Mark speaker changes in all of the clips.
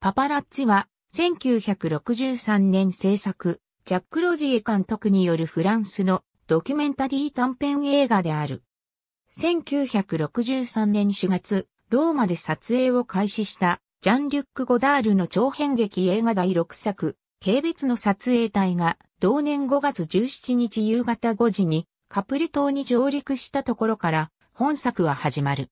Speaker 1: パパラッチは、1963年制作、ジャック・ロジエ監督によるフランスのドキュメンタリー短編映画である。1963年4月、ローマで撮影を開始したジャン・リュック・ゴダールの長編劇映画第6作、軽蔑の撮影隊が同年5月17日夕方5時にカプリ島に上陸したところから本作は始まる。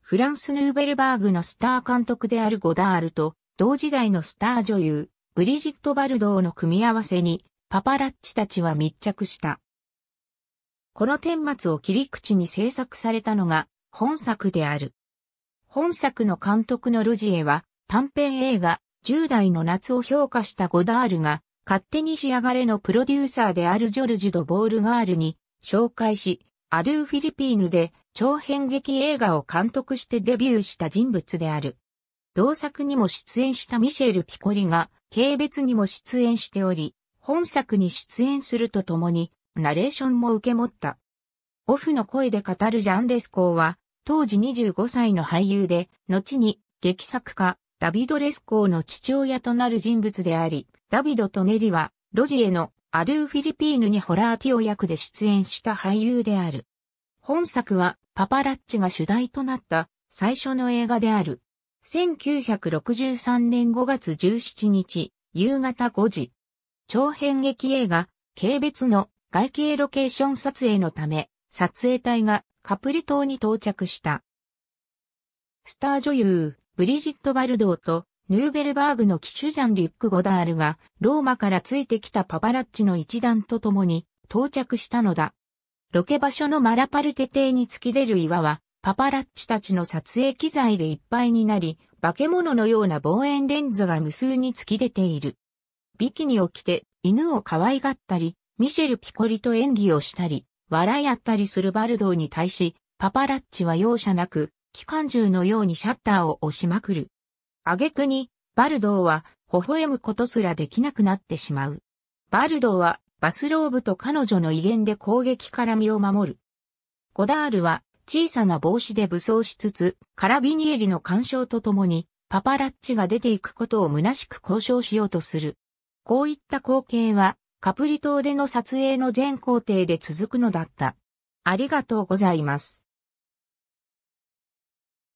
Speaker 1: フランス・ヌーベルバーグのスター監督であるゴダールと同時代のスター女優、ブリジット・バルドーの組み合わせに、パパラッチたちは密着した。この顛末を切り口に制作されたのが、本作である。本作の監督のロジエは、短編映画、10代の夏を評価したゴダールが、勝手に仕上がれのプロデューサーであるジョルジュ・ド・ボールガールに紹介し、アドゥ・フィリピーヌで長編劇映画を監督してデビューした人物である。同作にも出演したミシェル・ピコリが、軽蔑にも出演しており、本作に出演するとともに、ナレーションも受け持った。オフの声で語るジャン・レスコーは、当時25歳の俳優で、後に劇作家、ダビド・レスコーの父親となる人物であり、ダビドとネリは、ロジエのアドゥ・フィリピーヌにホラーティオ役で出演した俳優である。本作はパパラッチが主題となった最初の映画である。1963年5月17日、夕方5時、長編劇映画、軽別の外形ロケーション撮影のため、撮影隊がカプリ島に到着した。スター女優、ブリジット・バルドーと、ヌーベルバーグの騎手ジャン・リュック・ゴダールが、ローマからついてきたパパラッチの一団と共に、到着したのだ。ロケ場所のマラパルテ邸に突き出る岩は、パパラッチたちの撮影機材でいっぱいになり、化け物のような望遠レンズが無数に突き出ている。ビキニを着て犬を可愛がったり、ミシェル・ピコリと演技をしたり、笑い合ったりするバルドーに対し、パパラッチは容赦なく、機関銃のようにシャッターを押しまくる。挙句に、バルドーは、微笑むことすらできなくなってしまう。バルドーは、バスローブと彼女の威厳で攻撃から身を守る。ゴダールは、小さな帽子で武装しつつ、カラビニエリの干渉とともに、パパラッチが出ていくことを虚しく交渉しようとする。こういった光景は、カプリ島での撮影の全工程で続くのだった。ありがとうございます。